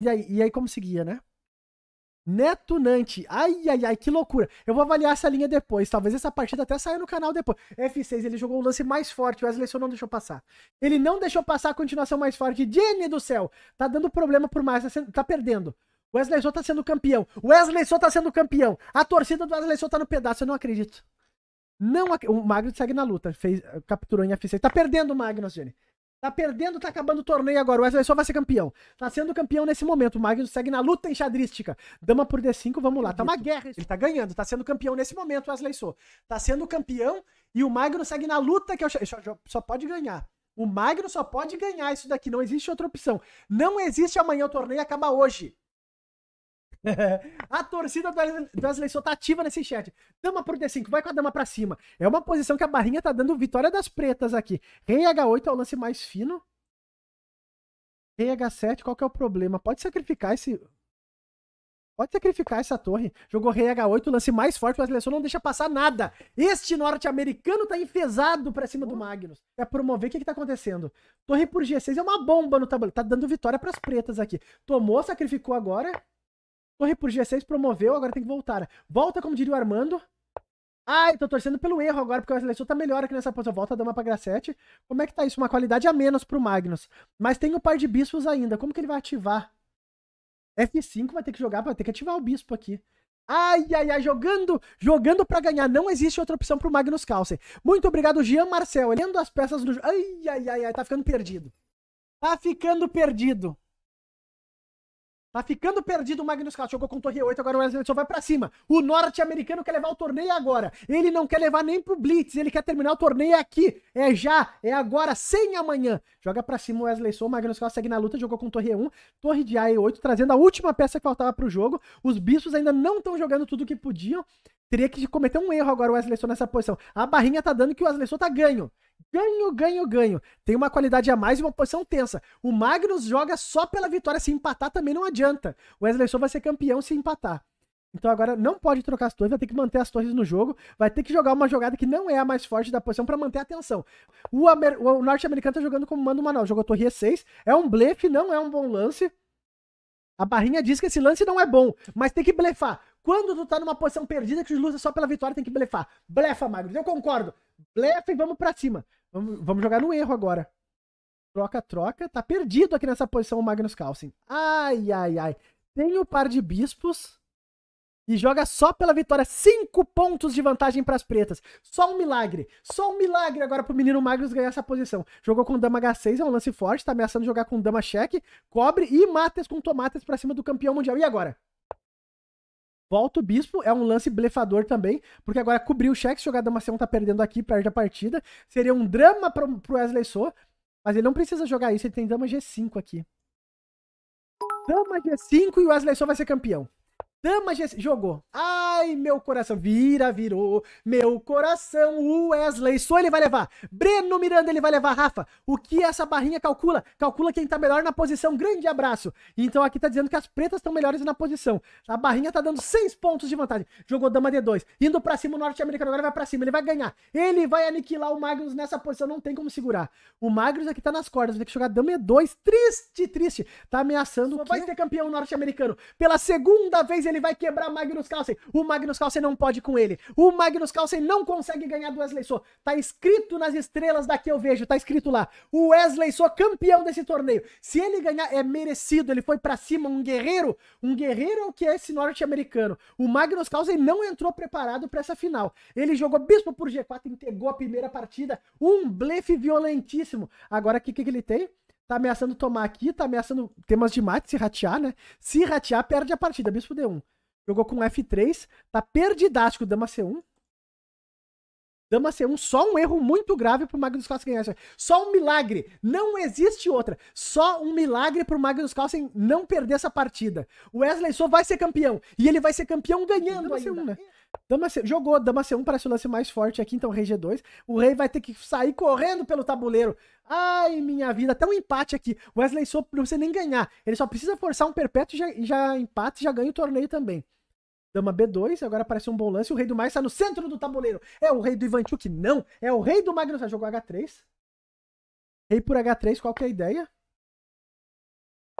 E aí, e aí como seguia, né? Neto Nante. Ai, ai, ai, que loucura. Eu vou avaliar essa linha depois. Talvez essa partida até saia no canal depois. F6, ele jogou o lance mais forte. O Wesley só não deixou passar. Ele não deixou passar a continuação mais forte. Jenny do céu. Tá dando problema por mais. Tá, sendo, tá perdendo. Wesley Sou tá sendo campeão. Wesley Sou tá sendo campeão. A torcida do Wesley Sou tá no pedaço. Eu não acredito. Não O Magnus segue na luta. Fez... Capturou em F6. Tá perdendo o Magnus, Jenny. Tá perdendo, tá acabando o torneio agora. O Wesley só vai ser campeão. Tá sendo campeão nesse momento. O Magnus segue na luta enxadrística. Dama por D5, vamos lá. Tá uma guerra. Ele tá ganhando, tá sendo campeão nesse momento, o Wesley Sou. Tá sendo campeão e o Magnus segue na luta que é o só, só pode ganhar. O Magnus só pode ganhar isso daqui. Não existe outra opção. Não existe amanhã o torneio acaba hoje. a torcida da seleção tá ativa nesse chat. Dama por D5, vai com a dama pra cima. É uma posição que a barrinha tá dando vitória das pretas aqui. Rei H8 é o lance mais fino. Rei H7, qual que é o problema? Pode sacrificar esse... Pode sacrificar essa torre. Jogou Rei H8, lance mais forte, mas a seleção não deixa passar nada. Este norte-americano tá enfesado pra cima do uhum. Magnus. É promover, o que que tá acontecendo? Torre por G6 é uma bomba no tabuleiro. Tá dando vitória pras pretas aqui. Tomou, sacrificou agora. Torre por G6 promoveu, agora tem que voltar. Volta, como diria o Armando. Ai, tô torcendo pelo erro agora, porque o Wesley tá melhor aqui nessa posição. Volta a dama pra Gracete. Como é que tá isso? Uma qualidade a menos pro Magnus. Mas tem o um par de bispos ainda. Como que ele vai ativar? F5 vai ter que jogar, vai ter que ativar o bispo aqui. Ai, ai, ai, jogando, jogando para ganhar. Não existe outra opção pro Magnus Carlsen. Muito obrigado, Jean Marcel. Olhando as peças do... Ai, ai, ai, ai, tá ficando perdido. Tá ficando perdido. Tá ficando perdido o Magnus Carlsen Jogou com Torre 8, agora o Wesley só vai para cima. O norte-americano quer levar o torneio agora. Ele não quer levar nem pro Blitz. Ele quer terminar o torneio aqui. É já, é agora, sem amanhã. Joga para cima o Wesley o Magnus Carlsen segue na luta. Jogou com Torre 1, Torre de e 8 trazendo a última peça que faltava pro jogo. Os bispos ainda não estão jogando tudo o que podiam. Teria que cometer um erro agora o Wesley Sou nessa posição. A barrinha tá dando que o Wesley Sou tá ganho ganho, ganho, ganho. Tem uma qualidade a mais e uma posição tensa. O Magnus joga só pela vitória. Se empatar também não adianta. O Wesley Sou vai ser campeão se empatar. Então agora não pode trocar as torres, vai ter que manter as torres no jogo, vai ter que jogar uma jogada que não é a mais forte da posição para manter a atenção. O, o norte-americano tá jogando como manda o Manaus, jogou torre E6, é um blefe, não é um bom lance. A barrinha diz que esse lance não é bom, mas tem que blefar. Quando tu tá numa posição perdida que os luta só pela vitória, tem que blefar. Blefa, Magnus. eu concordo. Blefa e vamos para cima. Vamos, vamos jogar no erro agora. Troca, troca. Tá perdido aqui nessa posição o Magnus Carlsen. Ai, ai, ai. Tem o um par de bispos. E joga só pela vitória. Cinco pontos de vantagem para as pretas. Só um milagre. Só um milagre agora pro menino Magnus ganhar essa posição. Jogou com dama H6, é um lance forte. Tá ameaçando jogar com dama cheque. Cobre e matas com tomates para cima do campeão mundial. E agora? Volta o Bispo, é um lance blefador também, porque agora cobriu o cheque, se jogar C1 tá perdendo aqui, perde a partida. Seria um drama pro, pro Wesley So, mas ele não precisa jogar isso, ele tem Dama G5 aqui. Dama G5 e o Wesley So vai ser campeão. Dama G5, jogou. Ah, Ai, meu coração. Vira, virou. Meu coração. O Wesley Só ele vai levar. Breno Miranda ele vai levar. Rafa, o que essa barrinha calcula? Calcula quem tá melhor na posição. Grande abraço. Então aqui tá dizendo que as pretas estão melhores na posição. A barrinha tá dando 6 pontos de vantagem. Jogou dama D2. Indo pra cima o norte-americano. Agora vai pra cima. Ele vai ganhar. Ele vai aniquilar o Magnus nessa posição. Não tem como segurar. O Magnus aqui tá nas cordas. Vai ter que jogar dama E2. Triste, triste. Tá ameaçando. Só vai ser campeão norte-americano. Pela segunda vez ele vai quebrar Magnus Carlsen. O Magnus Carlsen não pode com ele. O Magnus Carlsen não consegue ganhar do Wesley So. Tá escrito nas estrelas daqui eu vejo, tá escrito lá. O Wesley So campeão desse torneio. Se ele ganhar é merecido, ele foi para cima um guerreiro, um guerreiro é o que é esse norte-americano. O Magnus Carlsen não entrou preparado para essa final. Ele jogou bispo por G4, entregou a primeira partida, um blefe violentíssimo. Agora o que, que ele tem? tá ameaçando tomar aqui, tá ameaçando temas de mate, se ratear, né? Se ratear, perde a partida. Bispo D1. Jogou com F3. Tá perdidástico dama C1. Dama C1, só um erro muito grave pro Magnus Carlsen ganhar. Só um milagre. Não existe outra. Só um milagre pro Magnus Carlsen não perder essa partida. O Wesley só vai ser campeão. E ele vai ser campeão ganhando Dama ainda. C1, né? Dama C... Jogou, Dama C1 parece o lance mais forte aqui, então Rei G2. O Rei vai ter que sair correndo pelo tabuleiro. Ai, minha vida, até um empate aqui. O Wesley só não precisa nem ganhar. Ele só precisa forçar um perpétuo e já, já empata e já ganha o torneio também. Dama B2, agora aparece um bom lance. O rei do mais está no centro do tabuleiro. É o rei do que Não. É o rei do Magnus. Ah, jogou H3. Rei por H3, qual que é a ideia?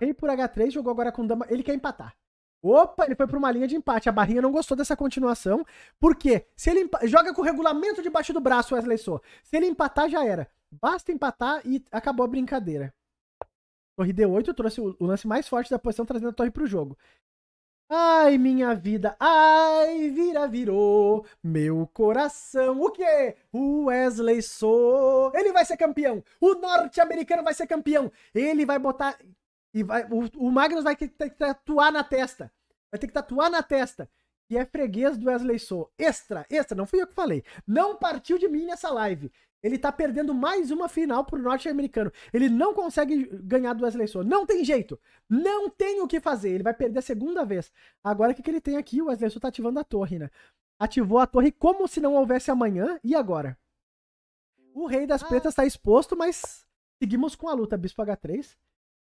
Rei por H3, jogou agora com dama. Ele quer empatar. Opa, ele foi para uma linha de empate. A barrinha não gostou dessa continuação. Por quê? Se ele empa... joga com o regulamento debaixo do braço, Wesley Sou. Se ele empatar, já era. Basta empatar e acabou a brincadeira. Torre D8 trouxe o lance mais forte da posição, trazendo a torre para o jogo. Ai, minha vida, ai, vira, virou, meu coração. O quê? O Wesley Sou. Ele vai ser campeão. O norte-americano vai ser campeão. Ele vai botar. e vai, o, o Magnus vai ter que tatuar na testa. Vai ter que tatuar na testa. Que é freguês do Wesley Sou. Extra, extra, não fui eu que falei. Não partiu de mim nessa live. Ele tá perdendo mais uma final pro norte-americano. Ele não consegue ganhar do Wesley Soa. Não tem jeito. Não tem o que fazer. Ele vai perder a segunda vez. Agora o que, que ele tem aqui? O Wesley Sou tá ativando a torre, né? Ativou a torre como se não houvesse amanhã. E agora? O rei das ah. pretas tá exposto, mas seguimos com a luta. Bispo H3.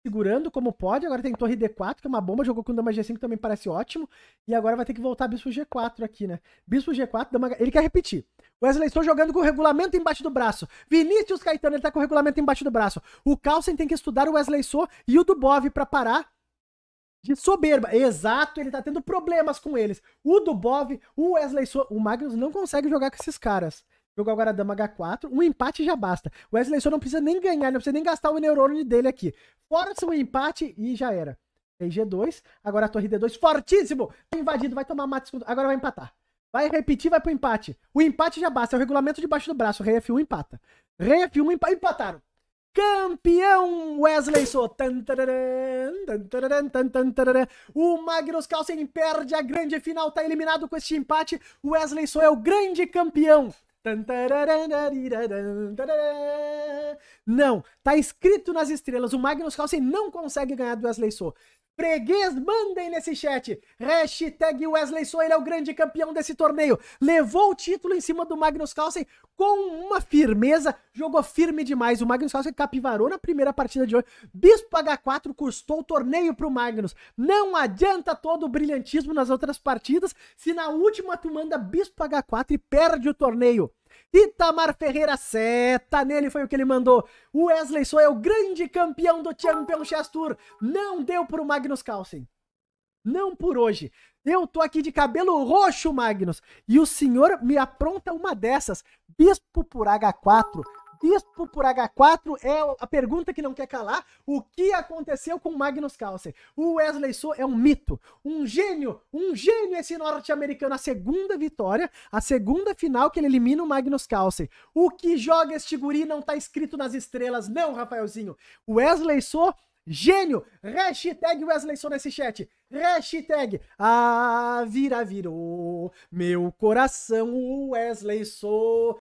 Segurando como pode. Agora tem torre D4, que é uma bomba. Jogou com dama G5, também parece ótimo. E agora vai ter que voltar bispo G4 aqui, né? Bispo G4, dama... ele quer repetir. Wesley Sou jogando com o regulamento embaixo do braço. Vinícius Caetano, ele tá com o regulamento embaixo do braço. O Carlsen tem que estudar o Wesley Sou e o Dubov para parar de soberba. Exato, ele tá tendo problemas com eles. O Dubov, o Wesley Sou, o Magnus não consegue jogar com esses caras. Jogou agora a dama H4, um empate já basta. O Wesley Sou não precisa nem ganhar, não precisa nem gastar o neurônio dele aqui. Força um empate e já era. Tem G2, agora a torre D2, fortíssimo! Tá Invadido, vai tomar mate escudo, agora vai empatar. Vai repetir, vai pro empate. O empate já basta, é o regulamento debaixo do braço. Rei F1 empata. Rei F1 empa empataram. Campeão Wesley Soto. O Magnus Carlsen perde a grande final, tá eliminado com este empate. Wesley Soto é o grande campeão. Não, tá escrito nas estrelas. O Magnus Carlsen não consegue ganhar do Wesley Soto. Freguês, mandem nesse chat. Hashtag Wesley ele é o grande campeão desse torneio. Levou o título em cima do Magnus Carlsen com uma firmeza. Jogou firme demais. O Magnus Carlsen capivarou na primeira partida de hoje. Bispo H4 custou o torneio pro Magnus. Não adianta todo o brilhantismo nas outras partidas se na última tu manda Bispo H4 e perde o torneio. Itamar Ferreira seta nele, foi o que ele mandou. O Wesley Sou é o grande campeão do Champions Tour. Não deu pro Magnus Carlsen. Não por hoje. Eu tô aqui de cabelo roxo, Magnus. E o senhor me apronta uma dessas. Bispo por H4 Bispo por H4 é a pergunta que não quer calar. O que aconteceu com Magnus Carlsen? O Wesley So é um mito, um gênio, um gênio esse norte-americano. A segunda vitória, a segunda final que ele elimina o Magnus Carlsen. O que joga este guri não tá escrito nas estrelas, não, Rafaelzinho. O Wesley So Gênio! Hashtag Wesley Son nesse chat. Hashtag Ah, vira, virou. Meu coração, Wesley Sou.